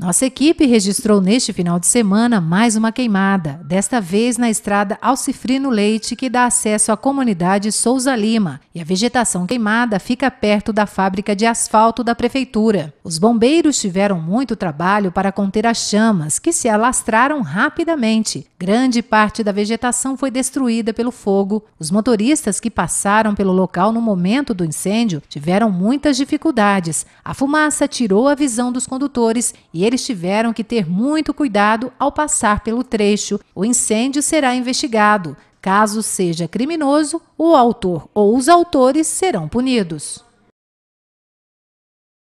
Nossa equipe registrou neste final de semana mais uma queimada, desta vez na estrada Alcifrino Leite, que dá acesso à comunidade Souza Lima, e a vegetação queimada fica perto da fábrica de asfalto da prefeitura. Os bombeiros tiveram muito trabalho para conter as chamas, que se alastraram rapidamente. Grande parte da vegetação foi destruída pelo fogo. Os motoristas que passaram pelo local no momento do incêndio tiveram muitas dificuldades. A fumaça tirou a visão dos condutores e eles tiveram que ter muito cuidado ao passar pelo trecho. O incêndio será investigado. Caso seja criminoso, o autor ou os autores serão punidos.